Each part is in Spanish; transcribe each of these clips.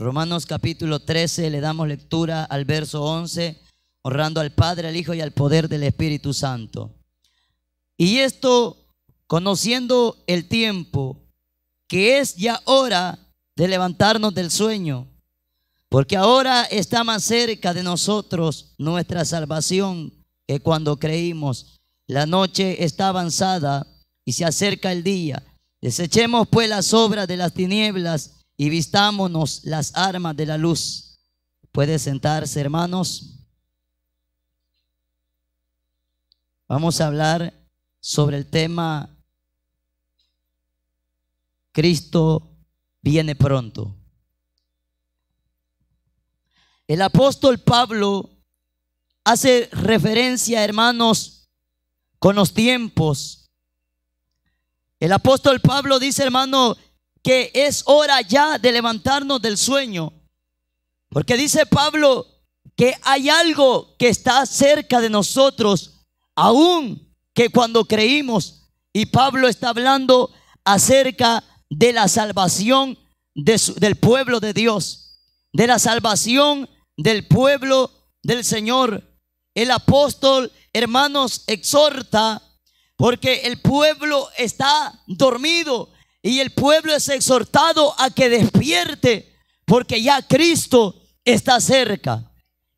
Romanos capítulo 13, le damos lectura al verso 11, honrando al Padre, al Hijo y al poder del Espíritu Santo. Y esto, conociendo el tiempo, que es ya hora de levantarnos del sueño, porque ahora está más cerca de nosotros nuestra salvación que cuando creímos. La noche está avanzada y se acerca el día. Desechemos pues las obras de las tinieblas y vistámonos las armas de la luz. Puede sentarse, hermanos. Vamos a hablar sobre el tema Cristo viene pronto. El apóstol Pablo hace referencia, hermanos, con los tiempos. El apóstol Pablo dice, hermano, que es hora ya de levantarnos del sueño. Porque dice Pablo que hay algo que está cerca de nosotros, aún que cuando creímos. Y Pablo está hablando acerca de la salvación de del pueblo de Dios, de la salvación del pueblo del Señor. El apóstol, hermanos, exhorta porque el pueblo está dormido y el pueblo es exhortado a que despierte porque ya Cristo está cerca.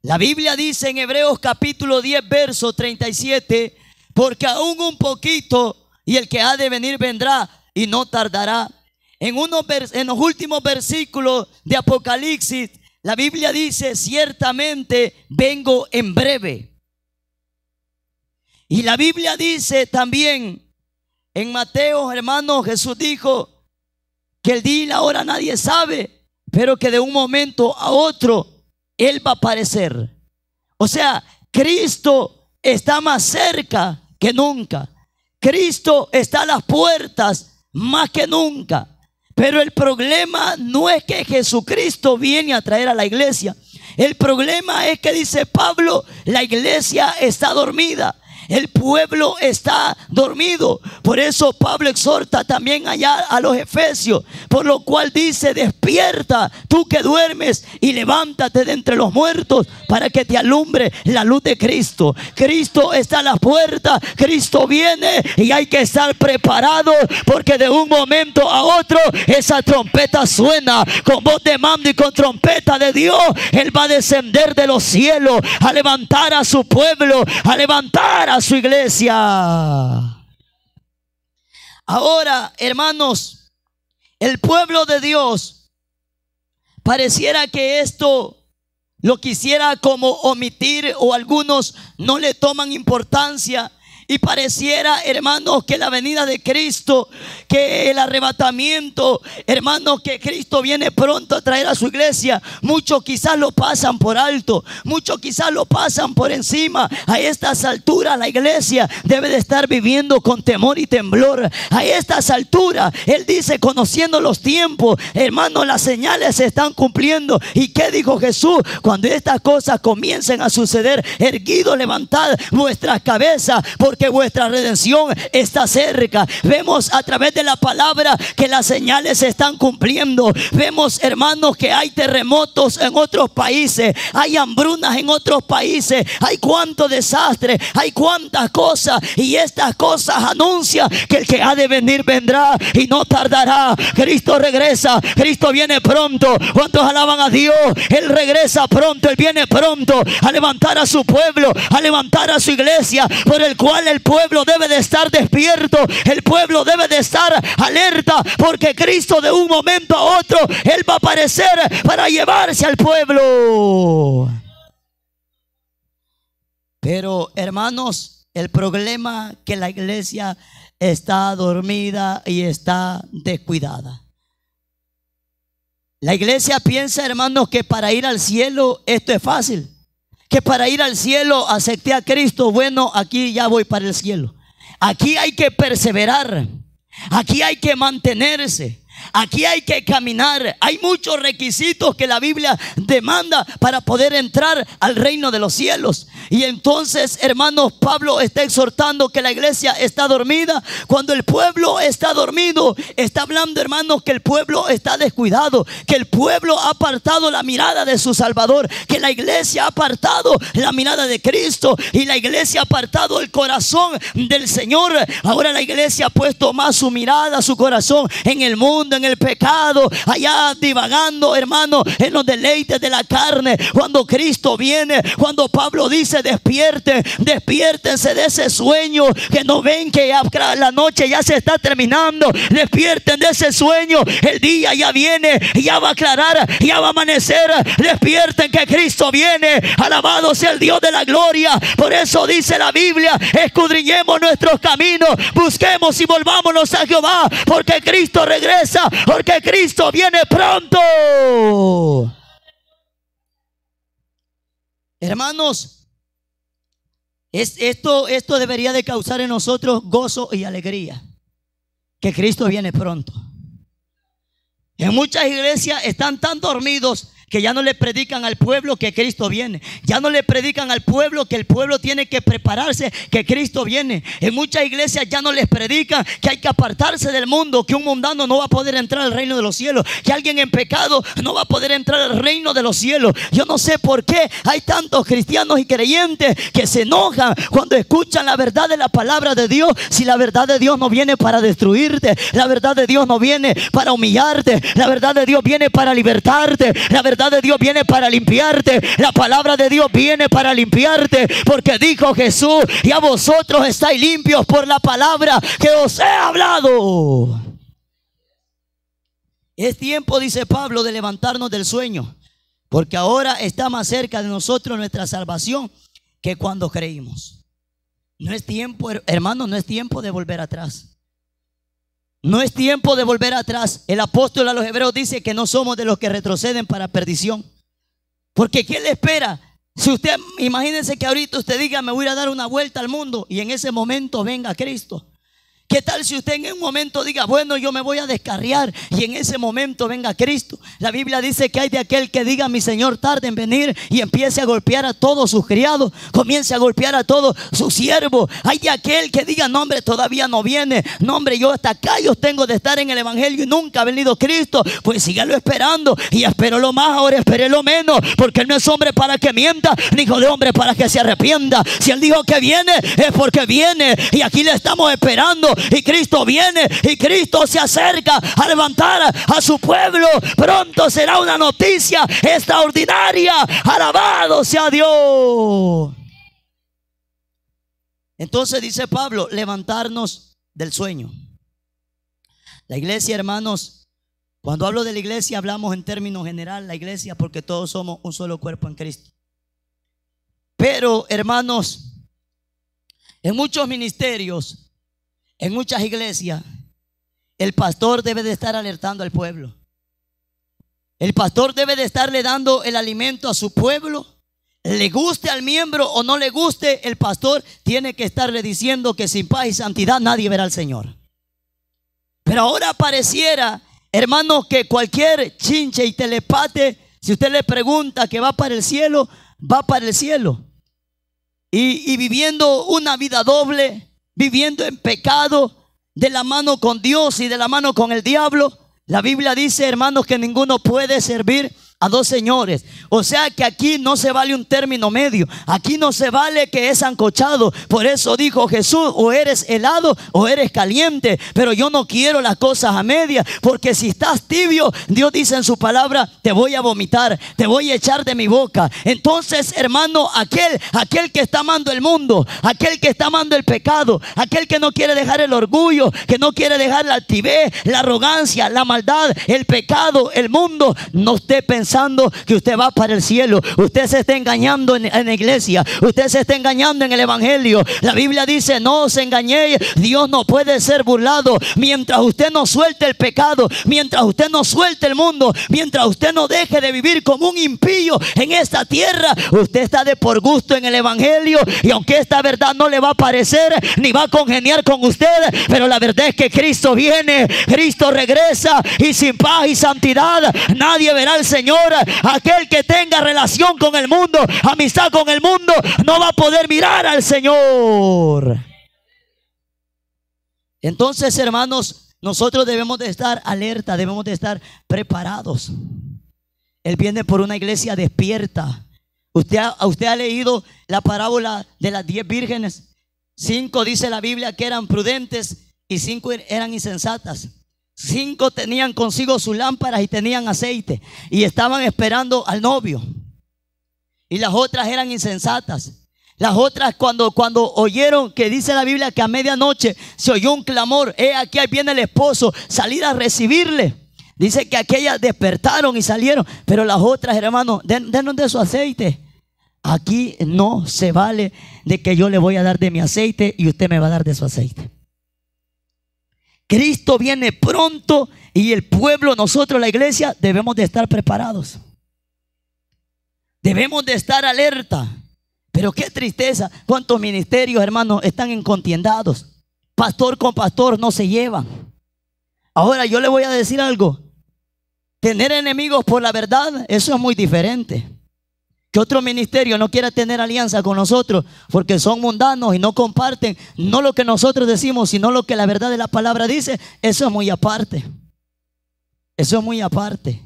La Biblia dice en Hebreos capítulo 10, verso 37, porque aún un poquito y el que ha de venir vendrá y no tardará. En, en los últimos versículos de Apocalipsis, la Biblia dice, ciertamente vengo en breve. Y la Biblia dice también en Mateo, hermano, Jesús dijo que el día y la hora nadie sabe, pero que de un momento a otro Él va a aparecer. O sea, Cristo está más cerca que nunca. Cristo está a las puertas más que nunca. Pero el problema no es que Jesucristo viene a traer a la iglesia. El problema es que dice Pablo, la iglesia está dormida. El pueblo está dormido. Por eso Pablo exhorta también allá a los efesios, por lo cual dice, despierta tú que duermes y levántate de entre los muertos para que te alumbre la luz de Cristo. Cristo está a la puerta, Cristo viene y hay que estar preparado porque de un momento a otro esa trompeta suena con voz de mando y con trompeta de Dios. Él va a descender de los cielos a levantar a su pueblo, a levantar a su iglesia. Ahora, hermanos, el pueblo de Dios pareciera que esto lo quisiera como omitir o algunos no le toman importancia y pareciera, hermanos, que la venida de Cristo, que el arrebatamiento, hermanos, que Cristo viene pronto a traer a su iglesia, muchos quizás lo pasan por alto, muchos quizás lo pasan por encima. A estas alturas la iglesia debe de estar viviendo con temor y temblor. A estas alturas, Él dice, conociendo los tiempos, hermanos, las señales se están cumpliendo. ¿Y qué dijo Jesús? Cuando estas cosas comiencen a suceder, erguido, levantad vuestras cabezas, que vuestra redención está cerca. Vemos a través de la palabra que las señales se están cumpliendo. Vemos, hermanos, que hay terremotos en otros países, hay hambrunas en otros países, hay cuánto desastre, hay cuántas cosas. Y estas cosas anuncian que el que ha de venir vendrá y no tardará. Cristo regresa, Cristo viene pronto. ¿Cuántos alaban a Dios? Él regresa pronto, Él viene pronto a levantar a su pueblo, a levantar a su iglesia, por el cual el pueblo debe de estar despierto, el pueblo debe de estar alerta, porque Cristo de un momento a otro, Él va a aparecer para llevarse al pueblo. Pero hermanos, el problema es que la iglesia está dormida y está descuidada. La iglesia piensa, hermanos, que para ir al cielo esto es fácil que para ir al cielo acepté a Cristo, bueno, aquí ya voy para el cielo. Aquí hay que perseverar. Aquí hay que mantenerse. Aquí hay que caminar. Hay muchos requisitos que la Biblia demanda para poder entrar al reino de los cielos. Y entonces, hermanos, Pablo está exhortando que la iglesia está dormida. Cuando el pueblo está dormido, está hablando, hermanos, que el pueblo está descuidado, que el pueblo ha apartado la mirada de su Salvador, que la iglesia ha apartado la mirada de Cristo y la iglesia ha apartado el corazón del Señor. Ahora la iglesia ha puesto más su mirada, su corazón en el mundo en el pecado, allá divagando, hermano, en los deleites de la carne. Cuando Cristo viene, cuando Pablo dice, despierten, despiértense de ese sueño, que no ven que la noche ya se está terminando, despierten de ese sueño, el día ya viene, ya va a aclarar, ya va a amanecer, despierten que Cristo viene, alabado sea el Dios de la gloria. Por eso dice la Biblia, escudriñemos nuestros caminos, busquemos y volvámonos a Jehová, porque Cristo regresa porque Cristo viene pronto. Hermanos, es, esto, esto debería de causar en nosotros gozo y alegría, que Cristo viene pronto. En muchas iglesias están tan dormidos que ya no le predican al pueblo que Cristo viene. Ya no le predican al pueblo que el pueblo tiene que prepararse, que Cristo viene. En muchas iglesias ya no les predican que hay que apartarse del mundo, que un mundano no va a poder entrar al reino de los cielos, que alguien en pecado no va a poder entrar al reino de los cielos. Yo no sé por qué hay tantos cristianos y creyentes que se enojan cuando escuchan la verdad de la palabra de Dios. Si la verdad de Dios no viene para destruirte, la verdad de Dios no viene para humillarte, la verdad de Dios viene para libertarte, la verdad de Dios viene para limpiarte. La palabra de Dios viene para limpiarte. Porque dijo Jesús, y a vosotros estáis limpios por la palabra que os he hablado. Es tiempo, dice Pablo, de levantarnos del sueño. Porque ahora está más cerca de nosotros nuestra salvación que cuando creímos. No es tiempo, hermanos, no es tiempo de volver atrás. No es tiempo de volver atrás. El apóstol a los hebreos dice que no somos de los que retroceden para perdición. Porque ¿qué le espera? Si usted, imagínense que ahorita usted diga, me voy a dar una vuelta al mundo y en ese momento venga Cristo. ¿Qué tal si usted en un momento diga, bueno, yo me voy a descarriar y en ese momento venga Cristo? La Biblia dice que hay de aquel que diga, mi Señor tarde en venir y empiece a golpear a todos sus criados, comience a golpear a todos sus siervos. Hay de aquel que diga, no hombre, todavía no viene, no hombre, yo hasta acá yo tengo de estar en el Evangelio y nunca ha venido Cristo. Pues síguelo esperando y espero lo más, ahora espere lo menos, porque Él no es hombre para que mienta, ni hijo de hombre para que se arrepienta. Si Él dijo que viene, es porque viene y aquí le estamos esperando y Cristo viene y Cristo se acerca a levantar a su pueblo. Pronto será una noticia extraordinaria. Alabado sea Dios. Entonces dice Pablo, levantarnos del sueño. La iglesia, hermanos, cuando hablo de la iglesia hablamos en términos general, la iglesia, porque todos somos un solo cuerpo en Cristo. Pero, hermanos, en muchos ministerios en muchas iglesias, el pastor debe de estar alertando al pueblo. El pastor debe de estarle dando el alimento a su pueblo. Le guste al miembro o no le guste, el pastor tiene que estarle diciendo que sin paz y santidad nadie verá al Señor. Pero ahora pareciera, hermano, que cualquier chinche y telepate, si usted le pregunta que va para el cielo, va para el cielo. Y, y viviendo una vida doble, viviendo en pecado, de la mano con Dios y de la mano con el diablo. La Biblia dice, hermanos, que ninguno puede servir a dos señores. O sea que aquí no se vale un término medio. Aquí no se vale que es ancochado. Por eso dijo Jesús, o eres helado o eres caliente. Pero yo no quiero las cosas a media Porque si estás tibio, Dios dice en su palabra, te voy a vomitar, te voy a echar de mi boca. Entonces, hermano, aquel, aquel que está amando el mundo, aquel que está amando el pecado, aquel que no quiere dejar el orgullo, que no quiere dejar la altivez, la arrogancia, la maldad, el pecado, el mundo, no esté pensando pensando que usted va para el cielo. Usted se está engañando en, la iglesia. Usted se está engañando en el Evangelio. La Biblia dice, no os engañéis. Dios no puede ser burlado. Mientras usted no suelte el pecado, mientras usted no suelte el mundo, mientras usted no deje de vivir como un impío en esta tierra, usted está de por gusto en el Evangelio. Y aunque esta verdad no le va a parecer, ni va a congeniar con usted, pero la verdad es que Cristo viene, Cristo regresa y sin paz y santidad nadie verá al Señor. Aquel que tenga relación con el mundo, amistad con el mundo, no va a poder mirar al Señor. Entonces, hermanos, nosotros debemos de estar alerta, debemos de estar preparados. Él viene por una iglesia despierta. Usted ha, usted ha leído la parábola de las diez vírgenes. Cinco dice la Biblia que eran prudentes y cinco er, eran insensatas. Cinco tenían consigo sus lámparas y tenían aceite y estaban esperando al novio. Y las otras eran insensatas. Las otras cuando, cuando oyeron que dice la Biblia que a medianoche se oyó un clamor, he eh, aquí ahí viene el esposo, salir a recibirle. Dice que aquellas despertaron y salieron, pero las otras, hermanos, den, denos de su aceite. Aquí no se vale de que yo le voy a dar de mi aceite y usted me va a dar de su aceite. Cristo viene pronto y el pueblo, nosotros la iglesia, debemos de estar preparados. Debemos de estar alerta. Pero qué tristeza, cuántos ministerios, hermanos, están encontiendados. Pastor con pastor no se llevan. Ahora yo le voy a decir algo. Tener enemigos por la verdad, eso es muy diferente. Que otro ministerio no quiera tener alianza con nosotros porque son mundanos y no comparten no lo que nosotros decimos, sino lo que la verdad de la palabra dice. Eso es muy aparte. Eso es muy aparte.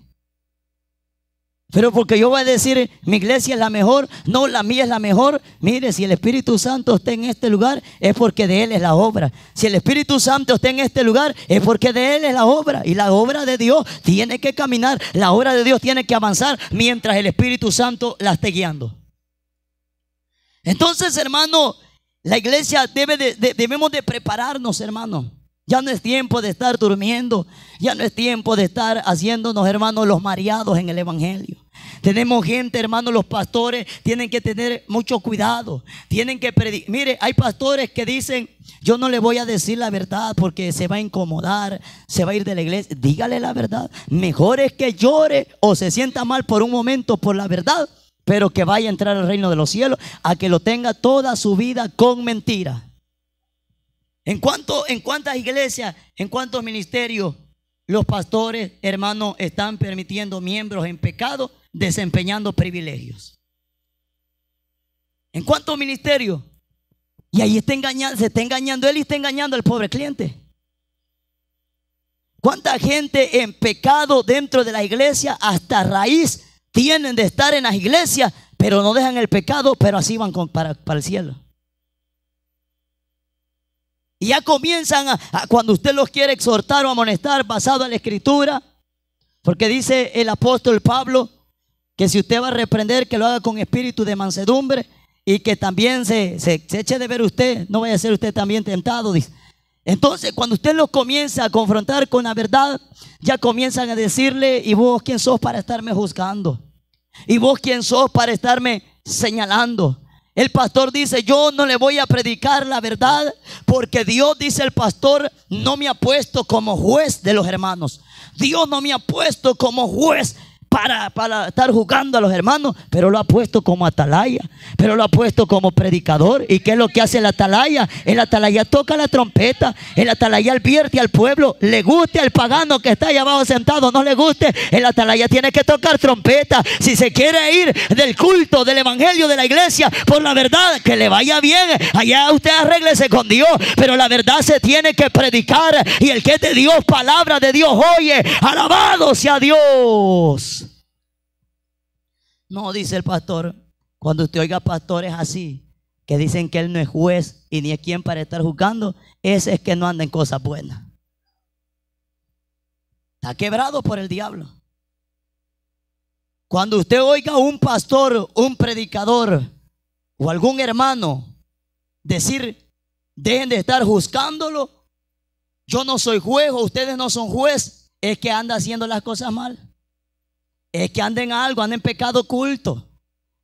Pero porque yo voy a decir, mi iglesia es la mejor, no, la mía es la mejor. Mire, si el Espíritu Santo está en este lugar, es porque de Él es la obra. Si el Espíritu Santo está en este lugar, es porque de Él es la obra. Y la obra de Dios tiene que caminar, la obra de Dios tiene que avanzar mientras el Espíritu Santo la esté guiando. Entonces, hermano, la iglesia debe debemos de prepararnos, hermano. Ya no es tiempo de estar durmiendo, ya no es tiempo de estar haciéndonos, hermanos, los mareados en el Evangelio. Tenemos gente, hermanos, los pastores tienen que tener mucho cuidado. Tienen que predicar. Mire, hay pastores que dicen, yo no le voy a decir la verdad porque se va a incomodar, se va a ir de la iglesia. Dígale la verdad. Mejor es que llore o se sienta mal por un momento por la verdad, pero que vaya a entrar al reino de los cielos, a que lo tenga toda su vida con mentira. ¿En, cuántas iglesias, en cuántos ministerios los pastores, hermanos, están permitiendo miembros en pecado desempeñando privilegios? ¿En cuántos ministerios? Y ahí está engañando, se está engañando él y está engañando al pobre cliente. ¿Cuánta gente en pecado dentro de la iglesia hasta raíz tienen de estar en las iglesias, pero no dejan el pecado, pero así van para el cielo? ya comienzan, a, cuando usted los quiere exhortar o amonestar, basado en la escritura. Porque dice el apóstol Pablo que si usted va a reprender, que lo haga con espíritu de mansedumbre y que también se, eche de ver usted, no vaya a ser usted también tentado, dice. Entonces, cuando usted los comienza a confrontar con la verdad, ya comienzan a decirle, ¿y vos quién sos para estarme juzgando? ¿Y vos quién sos para estarme señalando? El pastor dice, yo no le voy a predicar la verdad porque Dios, dice el pastor, no me ha puesto como juez de los hermanos. Dios no me ha puesto como juez para, estar jugando a los hermanos, pero lo ha puesto como atalaya, pero lo ha puesto como predicador. ¿Y qué es lo que hace el atalaya? El atalaya toca la trompeta, el atalaya advierte al pueblo, le guste al pagano que está allá abajo sentado, no le guste, el atalaya tiene que tocar trompeta. Si se quiere ir del culto, del evangelio, de la iglesia, por la verdad, que le vaya bien, allá usted arréglese con Dios, pero la verdad se tiene que predicar y el que te de Dios, palabra de Dios, oye, alabado sea Dios. No, dice el pastor. Cuando usted oiga pastores así, que dicen que él no es juez y ni es quien para estar juzgando, ese es que no anda en cosas buenas. Está quebrado por el diablo. Cuando usted oiga a un pastor, un predicador o algún hermano decir, dejen de estar juzgándolo, yo no soy juez o ustedes no son juez, es que anda haciendo las cosas mal es que anden algo, anden pecado oculto.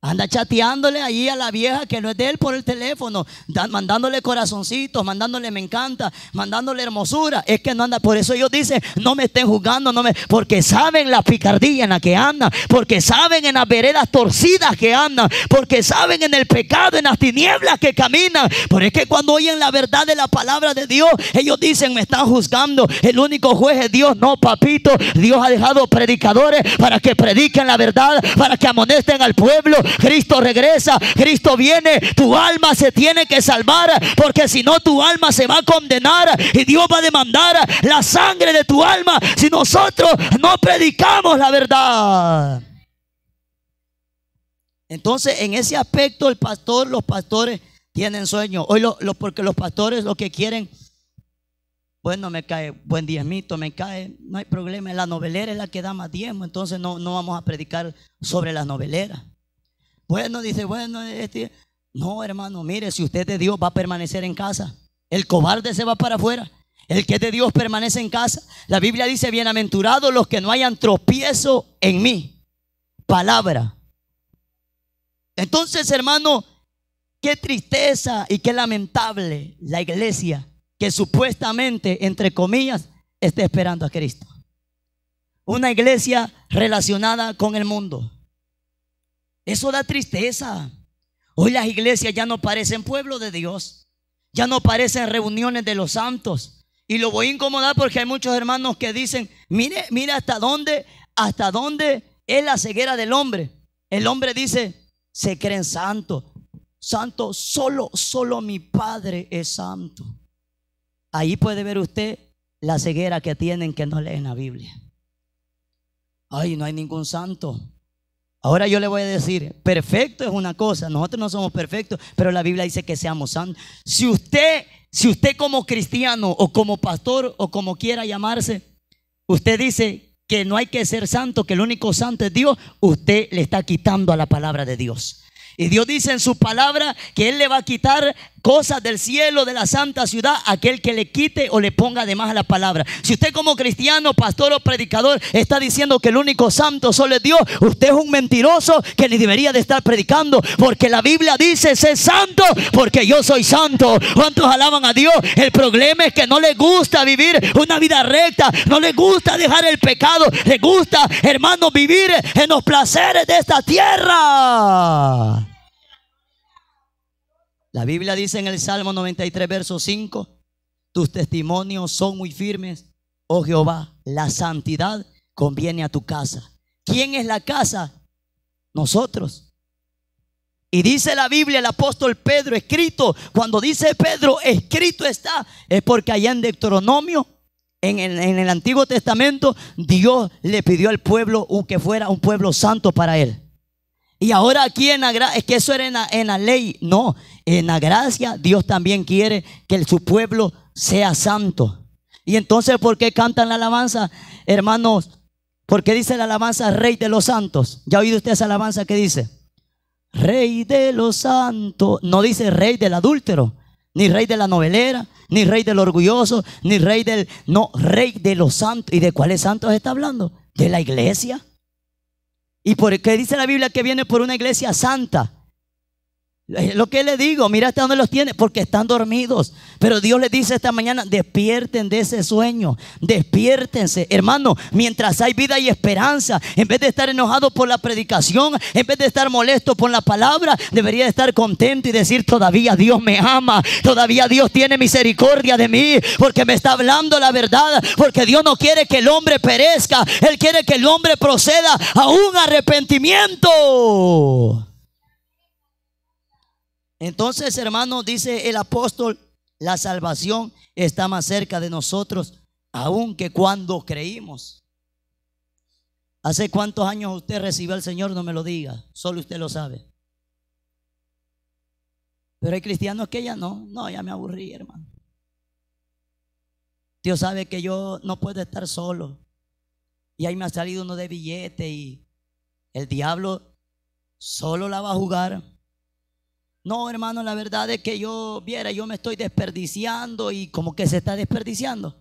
Anda chateándole ahí a la vieja que no es de él por el teléfono, mandándole corazoncitos, mandándole me encanta, mandándole hermosura. Es que no anda, por eso ellos dicen, no me estén juzgando, no me, porque saben la picardía en la que anda porque saben en las veredas torcidas que anda porque saben en el pecado, en las tinieblas que caminan. Pero es que cuando oyen la verdad de la palabra de Dios, ellos dicen, me están juzgando. El único juez es Dios, no papito. Dios ha dejado predicadores para que prediquen la verdad, para que amonesten al pueblo Cristo regresa, Cristo viene, tu alma se tiene que salvar, porque si no tu alma se va a condenar y Dios va a demandar la sangre de tu alma si nosotros no predicamos la verdad. Entonces, en ese aspecto, el pastor, los pastores tienen sueño. Hoy, porque los pastores lo que quieren, bueno, me cae buen diezmito, me cae, no hay problema. La novelera es la que da más diezmo, entonces no, no vamos a predicar sobre la novelera bueno, dice, bueno, este. No, hermano, mire, si usted es de Dios va a permanecer en casa. El cobarde se va para afuera. El que es de Dios permanece en casa. La Biblia dice, bienaventurados los que no hayan tropiezo en mí. Palabra. Entonces, hermano, qué tristeza y qué lamentable la iglesia que supuestamente, entre comillas, está esperando a Cristo. Una iglesia relacionada con el mundo. Eso da tristeza. Hoy las iglesias ya no parecen pueblo de Dios, ya no parecen reuniones de los santos. Y lo voy a incomodar porque hay muchos hermanos que dicen, mire, mira hasta dónde, hasta dónde es la ceguera del hombre. El hombre dice, se creen santos. Santo, solo, solo mi Padre es santo. Ahí puede ver usted la ceguera que tienen que no leen la Biblia. Ay, no hay ningún santo. Ahora yo le voy a decir, perfecto es una cosa, nosotros no somos perfectos, pero la Biblia dice que seamos santos. Si usted, si usted como cristiano o como pastor o como quiera llamarse, usted dice que no hay que ser santo, que el único santo es Dios, usted le está quitando a la palabra de Dios. Y Dios dice en su palabra que Él le va a quitar cosas del cielo, de la santa ciudad, aquel que le quite o le ponga además a la palabra. Si usted como cristiano, pastor o predicador está diciendo que el único santo solo es Dios, usted es un mentiroso que ni debería de estar predicando, porque la Biblia dice, sé santo, porque yo soy santo. ¿Cuántos alaban a Dios? El problema es que no le gusta vivir una vida recta, no le gusta dejar el pecado, le gusta, hermano, vivir en los placeres de esta tierra. La Biblia dice en el Salmo 93, verso 5, tus testimonios son muy firmes, oh Jehová, la santidad conviene a tu casa. ¿Quién es la casa? Nosotros. Y dice la Biblia, el apóstol Pedro, escrito, cuando dice Pedro, escrito está, es porque allá en Deuteronomio, en el, en el Antiguo Testamento, Dios le pidió al pueblo que fuera un pueblo santo para él. Y ahora aquí en la gracia, es que eso era en la, ley. No, en la gracia Dios también quiere que su pueblo sea santo. Y entonces, ¿por qué cantan la alabanza, hermanos? ¿Por qué dice la alabanza Rey de los Santos? ¿Ya ha oído usted esa alabanza que dice? Rey de los Santos. No dice Rey del adúltero, ni Rey de la novelera, ni Rey del orgulloso, ni Rey del... No, Rey de los Santos. ¿Y de cuáles santos está hablando? De la iglesia. ¿Y por qué dice la Biblia que viene por una iglesia santa? Eh, lo que le digo, mira hasta dónde los tiene, porque están dormidos. Pero Dios le dice esta mañana, despierten de ese sueño, despiértense. Hermano, mientras hay vida y esperanza, en vez de estar enojado por la predicación, en vez de estar molesto por la palabra, debería estar contento y decir, todavía Dios me ama, todavía Dios tiene misericordia de mí, porque me está hablando la verdad, porque Dios no quiere que el hombre perezca, Él quiere que el hombre proceda a un arrepentimiento. Entonces, hermano, dice el apóstol, la salvación está más cerca de nosotros aún que cuando creímos. ¿Hace cuántos años usted recibió al Señor? No me lo diga, solo usted lo sabe. Pero hay cristianos que ya no, no, ya me aburrí, hermano. Dios sabe que yo no puedo estar solo. Y ahí me ha salido uno de billete y el diablo solo la va a jugar. No, hermano, la verdad es que yo viera, yo me estoy desperdiciando y como que se está desperdiciando.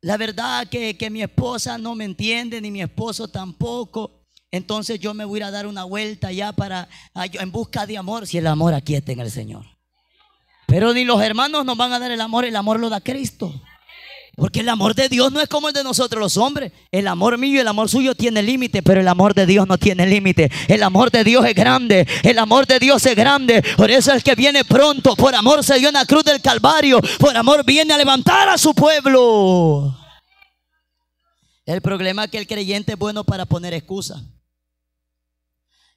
La verdad que, que mi esposa no me entiende, ni mi esposo tampoco. Entonces yo me voy a dar una vuelta ya para ah, en busca de amor, si el amor aquí está en el Señor. Pero ni los hermanos nos van a dar el amor, el amor lo da Cristo. Porque el amor de Dios no es como el de nosotros los hombres. El amor mío y el amor suyo tiene límite, pero el amor de Dios no tiene límite. El amor de Dios es grande. El amor de Dios es grande. Por eso es que viene pronto. Por amor se dio en la cruz del Calvario. Por amor viene a levantar a su pueblo. El problema es que el creyente es bueno para poner excusas.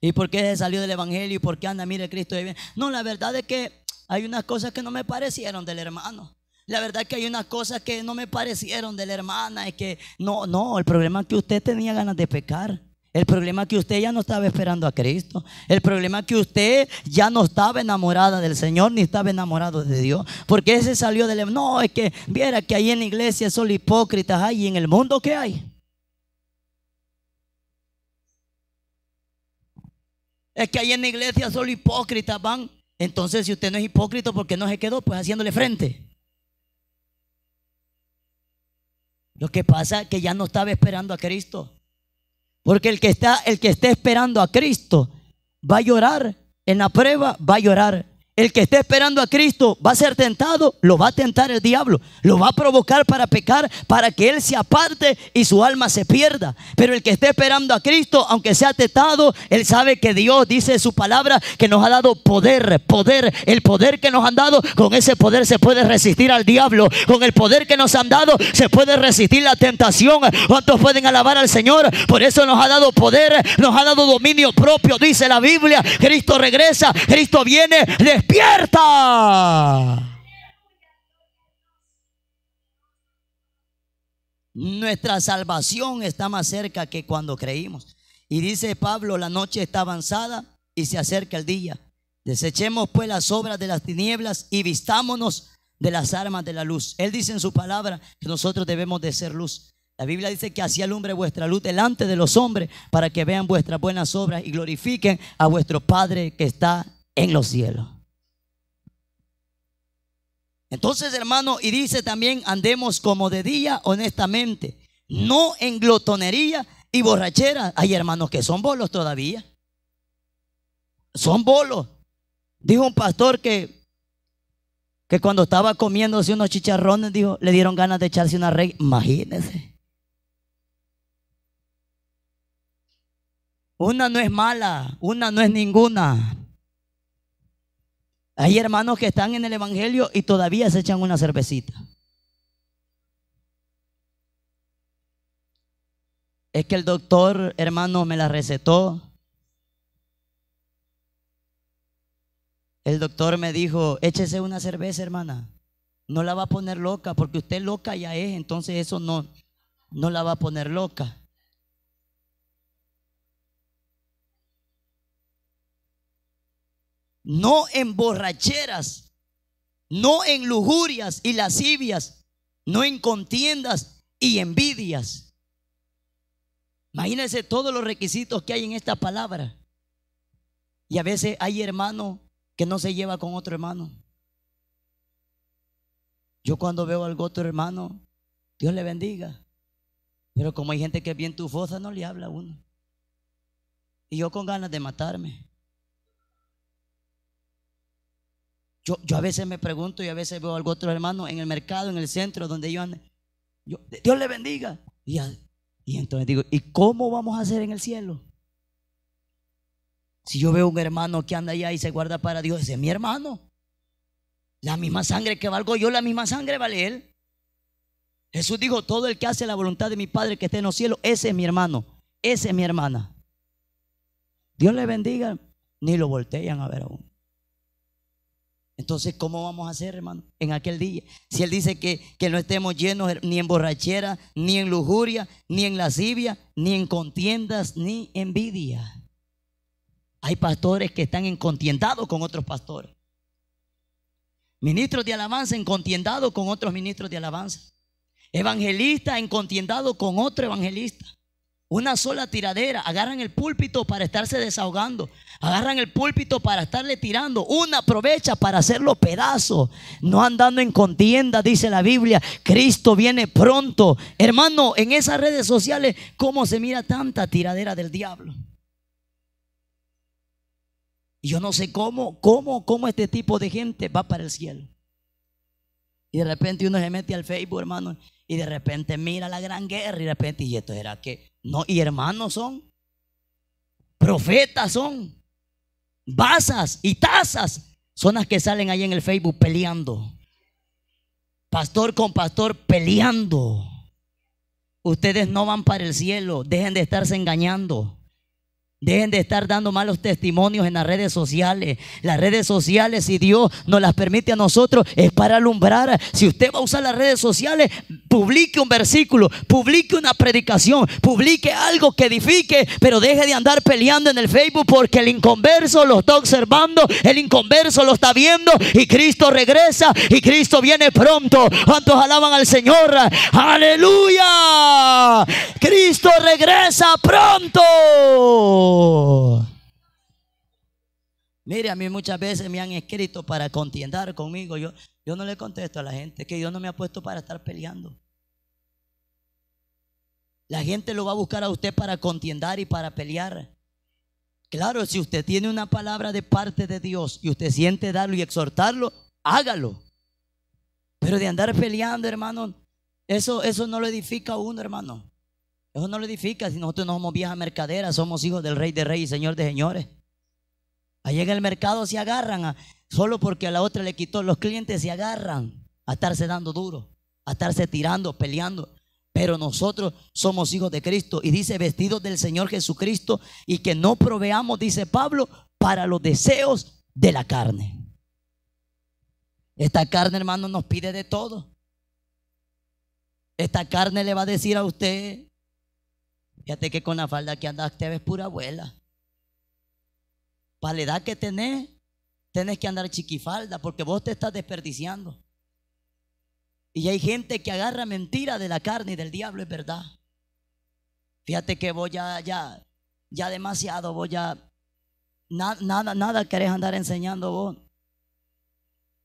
¿Y por qué se salió del Evangelio? ¿Y por qué anda, mire, Cristo? No, la verdad es que hay unas cosas que no me parecieron del hermano. La verdad que hay unas cosas que no me parecieron de la hermana, es que no, no, el problema es que usted tenía ganas de pecar. El problema es que usted ya no estaba esperando a Cristo. El problema es que usted ya no estaba enamorada del Señor ni estaba enamorado de Dios. Porque ese salió del... No, es que viera que ahí en la iglesia solo hipócritas. Hay en el mundo que hay. Es que ahí en la iglesia solo hipócritas van. Entonces, si usted no es hipócrita, ¿por qué no se quedó? Pues haciéndole frente. Lo que pasa es que ya no estaba esperando a Cristo. Porque el que está, el que esté esperando a Cristo va a llorar en la prueba, va a llorar. El que esté esperando a Cristo va a ser tentado, lo va a tentar el diablo, lo va a provocar para pecar, para que él se aparte y su alma se pierda. Pero el que esté esperando a Cristo, aunque sea tentado, él sabe que Dios dice en su palabra que nos ha dado poder, poder, el poder que nos han dado, con ese poder se puede resistir al diablo, con el poder que nos han dado se puede resistir la tentación. ¿Cuántos pueden alabar al Señor? Por eso nos ha dado poder, nos ha dado dominio propio, dice la Biblia. Cristo regresa, Cristo viene despierta. Nuestra salvación está más cerca que cuando creímos. Y dice Pablo, la noche está avanzada y se acerca el día. Desechemos pues las obras de las tinieblas y vistámonos de las armas de la luz. Él dice en su palabra que nosotros debemos de ser luz. La Biblia dice que así alumbre vuestra luz delante de los hombres para que vean vuestras buenas obras y glorifiquen a vuestro Padre que está en los cielos. Entonces, hermano, y dice también, andemos como de día, honestamente, no en glotonería y borrachera. Hay hermanos que son bolos todavía. Son bolos. Dijo un pastor que, que cuando estaba comiéndose unos chicharrones, dijo, le dieron ganas de echarse una rey. Imagínense. Una no es mala, una no es ninguna. Hay hermanos que están en el Evangelio y todavía se echan una cervecita. Es que el doctor, hermano, me la recetó. El doctor me dijo, échese una cerveza, hermana. No la va a poner loca, porque usted loca ya es, entonces eso no, no la va a poner loca. no en borracheras, no en lujurias y lascivias, no en contiendas y envidias. Imagínense todos los requisitos que hay en esta palabra. Y a veces hay hermano que no se lleva con otro hermano. Yo cuando veo algo otro hermano, Dios le bendiga. Pero como hay gente que es bien tufosa, no le habla a uno. Y yo con ganas de matarme. Yo, a veces me pregunto y a veces veo a algún otro hermano en el mercado, en el centro, donde yo ando. Yo, Dios le bendiga. Y, y entonces digo, ¿y cómo vamos a hacer en el cielo? Si yo veo un hermano que anda allá y se guarda para Dios, ese es mi hermano. La misma sangre que valgo yo, la misma sangre vale él. Jesús dijo, todo el que hace la voluntad de mi Padre que esté en los cielos, ese es mi hermano, ese es mi hermana. Dios le bendiga, ni lo voltean a ver aún. Entonces, ¿cómo vamos a hacer, hermano, en aquel día? Si Él dice que, que no estemos llenos ni en borrachera, ni en lujuria, ni en lascivia, ni en contiendas, ni envidia. Hay pastores que están en contiendados con otros pastores. Ministros de alabanza en contiendados con otros ministros de alabanza. Evangelista contiendados con otro evangelista. Una sola tiradera. Agarran el púlpito para estarse desahogando. Agarran el púlpito para estarle tirando. Una aprovecha para hacerlo pedazo. No andando en contienda, dice la Biblia. Cristo viene pronto. Hermano, en esas redes sociales, ¿cómo se mira tanta tiradera del diablo? yo no sé cómo, cómo, cómo este tipo de gente va para el cielo. Y de repente uno se mete al Facebook, hermano, y de repente mira la gran guerra y de repente, y esto era que, no, y hermanos son, profetas son, basas y tazas son las que salen ahí en el Facebook peleando. Pastor con pastor peleando. Ustedes no van para el cielo, dejen de estarse engañando. Dejen de estar dando malos testimonios en las redes sociales. Las redes sociales, si Dios nos las permite a nosotros, es para alumbrar. Si usted va a usar las redes sociales, publique un versículo, publique una predicación, publique algo que edifique, pero deje de andar peleando en el Facebook porque el inconverso lo está observando, el inconverso lo está viendo y Cristo regresa y Cristo viene pronto. ¿Cuántos alaban al Señor? Aleluya regresa pronto. Mire, a mí muchas veces me han escrito para contiendar conmigo. Yo, yo no le contesto a la gente que Dios no me ha puesto para estar peleando. La gente lo va a buscar a usted para contiendar y para pelear. Claro, si usted tiene una palabra de parte de Dios y usted siente darlo y exhortarlo, hágalo. Pero de andar peleando, hermano, eso, eso no lo edifica a uno, hermano. Eso no lo edifica si nosotros no somos viejas mercaderas, somos hijos del Rey de Reyes y Señor de Señores. Allí en el mercado se agarran, ah, solo porque a la otra le quitó, los clientes se agarran a estarse dando duro, a estarse tirando, peleando. Pero nosotros somos hijos de Cristo y dice vestidos del Señor Jesucristo y que no proveamos, dice Pablo, para los deseos de la carne. Esta carne, hermano, nos pide de todo. Esta carne le va a decir a usted Fíjate que con la falda que andas te ves pura abuela. Para la edad que tenés, tenés que andar chiquifalda porque vos te estás desperdiciando. Y hay gente que agarra mentira de la carne y del diablo, es verdad. Fíjate que vos ya, ya, ya demasiado, vos ya, nada, nada querés andar enseñando vos.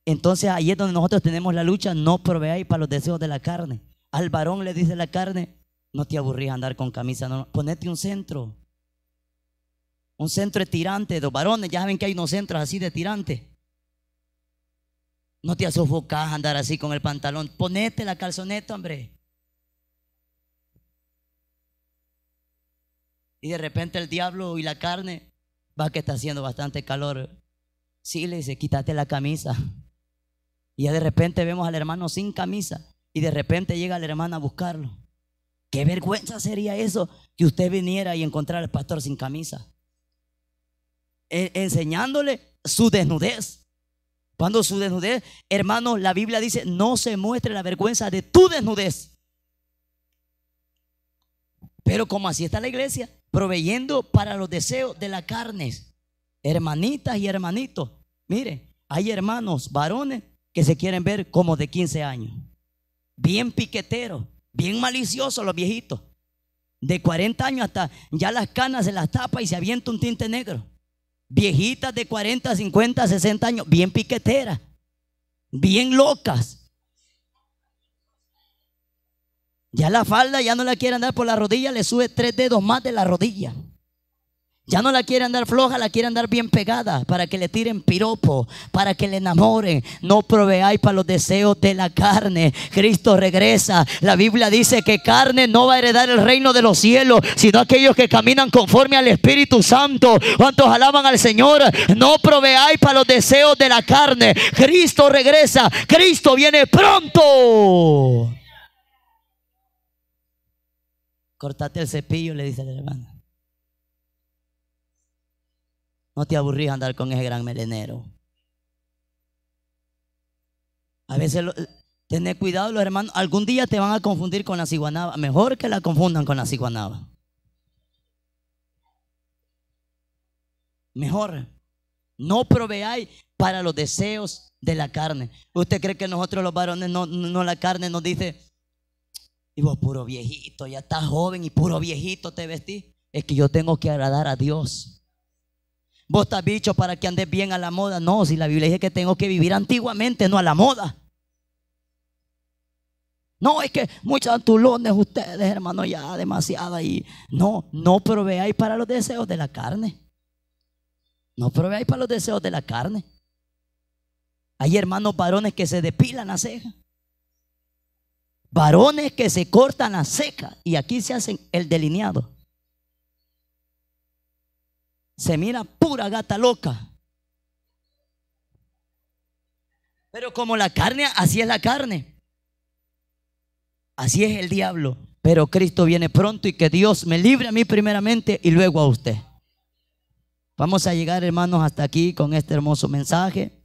Entonces ahí es donde nosotros tenemos la lucha, no proveáis para los deseos de la carne. Al varón le dice la carne, no te aburrís andar con camisa. No, ponete un centro. Un centro de tirante. Los varones ya saben que hay unos centros así de tirante. No te asofocás andar así con el pantalón. Ponete la calzoneta, hombre. Y de repente el diablo y la carne, va que está haciendo bastante calor. Sí, le dice, quítate la camisa. Y ya de repente vemos al hermano sin camisa. Y de repente llega la hermana a buscarlo. Qué vergüenza sería eso que usted viniera y encontrara al pastor sin camisa. E, enseñándole su desnudez. Cuando su desnudez, hermanos, la Biblia dice, no se muestre la vergüenza de tu desnudez. Pero como así está la iglesia, proveyendo para los deseos de la carne. Hermanitas y hermanitos, mire, hay hermanos varones que se quieren ver como de 15 años. Bien piqueteros Bien maliciosos los viejitos. De 40 años hasta ya las canas se las tapa y se avienta un tinte negro. Viejitas de 40, 50, 60 años, bien piqueteras, bien locas. Ya la falda ya no la quiere dar por la rodilla, le sube tres dedos más de la rodilla. Ya no la quiere andar floja, la quiere andar bien pegada para que le tiren piropo, para que le enamoren. No proveáis para los deseos de la carne. Cristo regresa. La Biblia dice que carne no va a heredar el reino de los cielos, sino aquellos que caminan conforme al Espíritu Santo. ¿Cuántos alaban al Señor? No proveáis para los deseos de la carne. Cristo regresa. Cristo viene pronto. Cortate el cepillo, le dice la hermana. No te aburrís andar con ese gran melenero. A veces tenés cuidado los hermanos. Algún día te van a confundir con la ciguanaba. Mejor que la confundan con la ciguanaba. Mejor. No proveáis para los deseos de la carne. ¿Usted cree que nosotros los varones no, no la carne nos dice, y vos puro viejito, ya estás joven y puro viejito te vestí. Es que yo tengo que agradar a Dios. Vos estás bicho para que andes bien a la moda. No, si la Biblia dice que tengo que vivir antiguamente, no a la moda. No, es que muchos antulones ustedes, hermano, ya demasiada. Y no, no proveáis para los deseos de la carne. No proveáis para los deseos de la carne. Hay hermanos varones que se depilan la ceja. Varones que se cortan la ceja. Y aquí se hacen el delineado se mira pura gata loca. Pero como la carne, así es la carne. Así es el diablo. Pero Cristo viene pronto y que Dios me libre a mí primeramente y luego a usted. Vamos a llegar, hermanos, hasta aquí con este hermoso mensaje.